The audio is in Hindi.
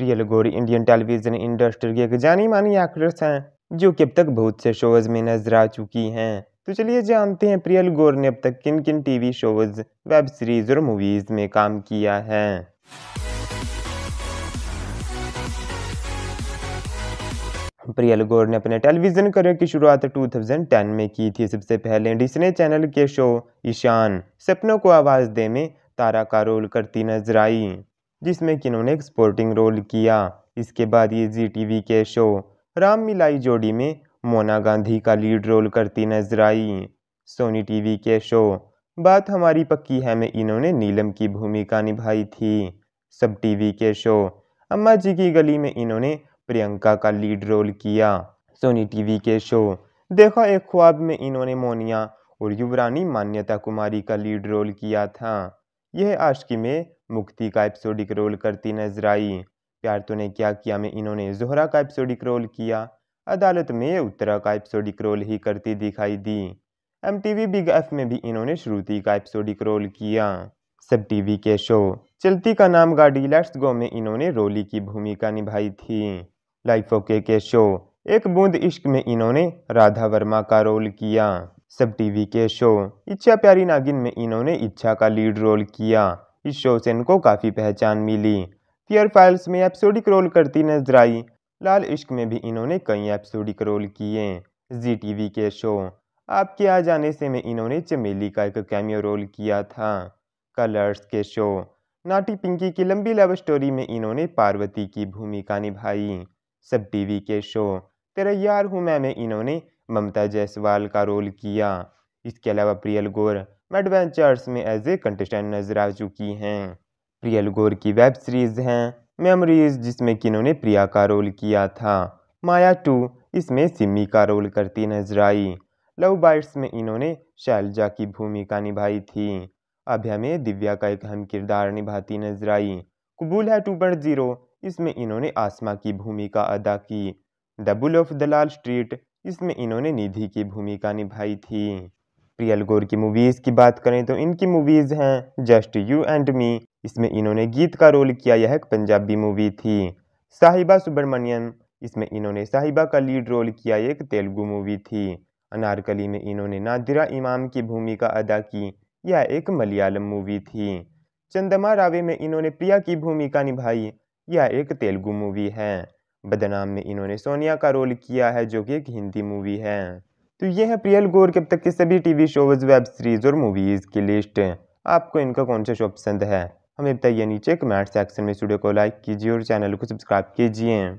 प्रियल लगोरी इंडियन टेलीविज़न इंडस्ट्री की एक जानी मानी एक्ट्रेस हैं जो कि अब तक बहुत से शोज़ में नजर आ चुकी हैं तो चलिए जानते हैं प्रियल गौर ने अब तक किन किन टीवी शोज़ वेब सीरीज़ और मूवीज़ में काम किया है प्रियल गौर ने अपने टेलीविजन करियर की शुरुआत 2010 में की थी सबसे पहले डिस्ने चैनल के शो ईशान सपनों को आवाज़ दे में तारा का रोल करती नजर आई जिसमें कि इन्होंने एक स्पोर्टिंग रोल किया इसके बाद ये जी टी के शो राम मिलाई जोड़ी में मोना गांधी का लीड रोल करती नजर आई सोनी टीवी के शो बात हमारी पक्की है में इन्होंने नीलम की भूमिका निभाई थी सब टीवी के शो अम्मा जी की गली में इन्होंने प्रियंका का लीड रोल किया सोनी टीवी के शो देखो एक ख्वाब में इन्होंने मोनिया और युवरानी मान्यता कुमारी का लीड रोल किया था यह आशकी में मुक्ति का एपिसोडिक रोल करती नजर आई प्यार तूने क्या किया में इन्होंने जोहरा का एपिसोडिक रोल किया अदालत में उत्तरा का एपिसोडिक रोल ही करती दिखाई दी M T V big F में भी इन्होंने श्रुति का एपिसोडिक रोल किया सब टीवी के शो चलती का नाम गाडी लेट्स गो में इन्होंने रोली की भूमिका निभाई थी लाइफ ओके के शो एक बूंद इश्क में इन्होंने राधा वर्मा का रोल किया सब टीवी के शो इच्छा प्यारी नागिन में इन्होंने इच्छा का लीड रोल किया इस शो से इनको काफ़ी पहचान मिली फियर फाइल्स में एपिसोडिक रोल करती नजर आई लाल इश्क में भी इन्होंने कई एपिसोडिक रोल किए जी टीवी के शो आपके आ जाने से में इन्होंने चमेली का एक कैमियो रोल किया था कलर्स के शो नाटी पिंकी की लंबी लव स्टोरी में इन्होंने पार्वती की भूमिका निभाई सब टीवी के शो तेरा यार हूँ मैं में इन्होंने ममता जायसवाल का रोल किया इसके अलावा प्रियल गौर एडवेंचर्स में एज ए कंटेस्टेंट नजर आ चुकी हैं प्रियल गौर की वेब सीरीज़ हैं मेमोरीज जिसमें कि इन्होंने प्रिया का रोल किया था माया टू इसमें सिमी का रोल करती नजर आई लव बाइट्स में इन्होंने शैलजा की भूमिका निभाई थी अभ्य में दिव्या का एक अहम किरदार निभाती नजर आई कबूल है टू पॉइंट जीरो इसमें इन्होंने आसमा की भूमिका अदा की the bull of Dalal street इसमें इन्होंने निधि की भूमिका निभाई थी प्रियल गौर की मूवीज़ की बात करें तो इनकी मूवीज़ हैं जस्ट यू एंड मी इसमें इन्होंने गीत का रोल किया यह एक पंजाबी मूवी थी साहिबा सुब्रमण्यन इसमें इन्होंने साहिबा का लीड रोल किया एक तेलुगु मूवी थी अनारकली में इन्होंने नादिरा इमाम की भूमिका अदा की यह एक मलयालम मूवी थी चंदमा रावे में इन्होंने प्रिया की भूमिका निभाई यह एक तेलुगु मूवी है बदनाम में इन्होंने सोनिया का रोल किया है जो कि एक हिंदी मूवी है तो ये है प्रियल गौर के अब तक के सभी टीवी शोज वेब सीरीज़ और मूवीज़ की लिस्ट आपको इनका कौन सा शो पसंद है हमें बताइए नीचे कमेंट सेक्शन में स्टूडियो को लाइक कीजिए और चैनल को सब्सक्राइब कीजिए